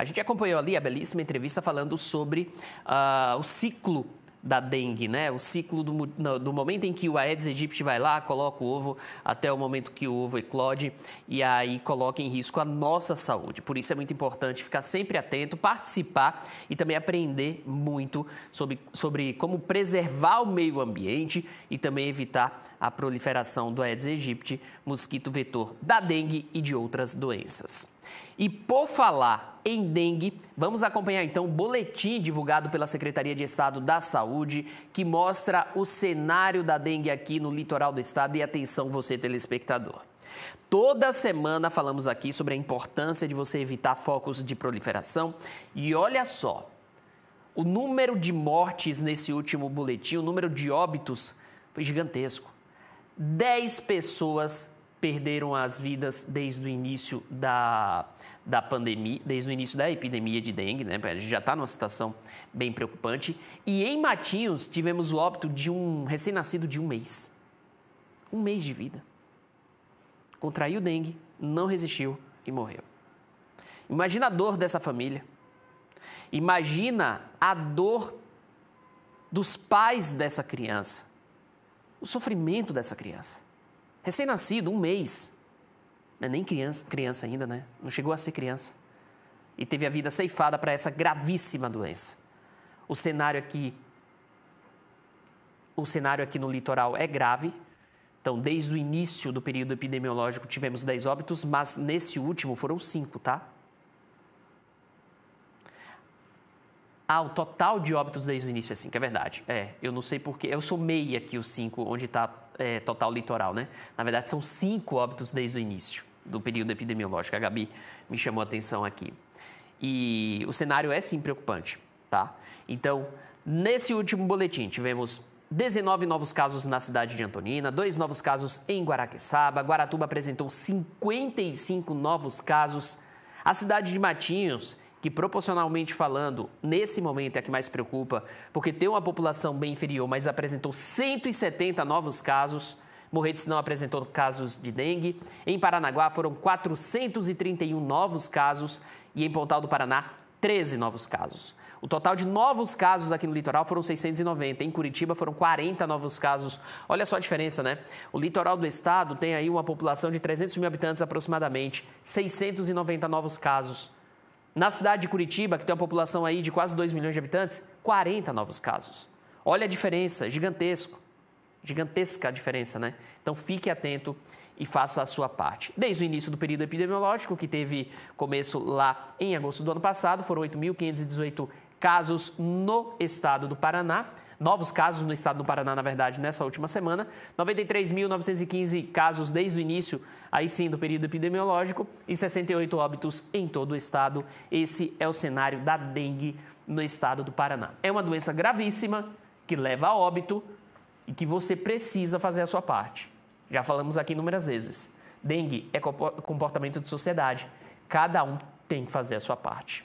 A gente acompanhou ali a belíssima entrevista falando sobre uh, o ciclo da dengue, né? O ciclo do, do, momento em que o Aedes aegypti vai lá, coloca o ovo, até o momento que o ovo eclode e aí coloca em risco a nossa saúde. Por isso é muito importante ficar sempre atento, participar e também aprender muito sobre, sobre como preservar o meio ambiente e também evitar a proliferação do Aedes aegypti, mosquito vetor da dengue e de outras doenças. E por falar em dengue, vamos acompanhar então o boletim divulgado pela Secretaria de Estado da Saúde, que mostra o cenário da dengue aqui no litoral do estado. E atenção, você telespectador. Toda semana falamos aqui sobre a importância de você evitar focos de proliferação. E olha só, o número de mortes nesse último boletim, o número de óbitos foi gigantesco. 10 pessoas perderam as vidas desde o início da, da pandemia, desde o início da epidemia de dengue, né? A gente já está numa situação bem preocupante. E em Matinhos tivemos o óbito de um recém-nascido de um mês. Um mês de vida. Contraiu dengue, não resistiu e morreu. Imagina a dor dessa família. Imagina a dor dos pais dessa criança. O sofrimento dessa criança recém-nascido, um mês. É nem criança, criança ainda, né? Não chegou a ser criança. E teve a vida ceifada para essa gravíssima doença. O cenário aqui o cenário aqui no litoral é grave. Então, desde o início do período epidemiológico tivemos 10 óbitos, mas nesse último foram 5, tá? Ah, o total de óbitos desde o início é 5, é verdade. É, eu não sei porque. Eu somei aqui os 5, onde está é, total litoral, né? Na verdade, são cinco óbitos desde o início do período epidemiológico. A Gabi me chamou a atenção aqui. E o cenário é sim preocupante, tá? Então, nesse último boletim, tivemos 19 novos casos na cidade de Antonina, dois novos casos em Guaraqueçaba, Guaratuba apresentou 55 novos casos, a cidade de Matinhos que proporcionalmente falando, nesse momento é a que mais preocupa, porque tem uma população bem inferior, mas apresentou 170 novos casos. Morretes não apresentou casos de dengue. Em Paranaguá foram 431 novos casos e em Pontal do Paraná, 13 novos casos. O total de novos casos aqui no litoral foram 690. Em Curitiba foram 40 novos casos. Olha só a diferença, né? O litoral do estado tem aí uma população de 300 mil habitantes aproximadamente, 690 novos casos. Na cidade de Curitiba, que tem uma população aí de quase 2 milhões de habitantes, 40 novos casos. Olha a diferença, gigantesco. Gigantesca a diferença, né? Então fique atento e faça a sua parte. Desde o início do período epidemiológico, que teve começo lá em agosto do ano passado, foram 8.518 casos no estado do Paraná. Novos casos no estado do Paraná, na verdade, nessa última semana. 93.915 casos desde o início, aí sim, do período epidemiológico e 68 óbitos em todo o estado. Esse é o cenário da dengue no estado do Paraná. É uma doença gravíssima que leva a óbito e que você precisa fazer a sua parte. Já falamos aqui inúmeras vezes. Dengue é comportamento de sociedade. Cada um tem que fazer a sua parte.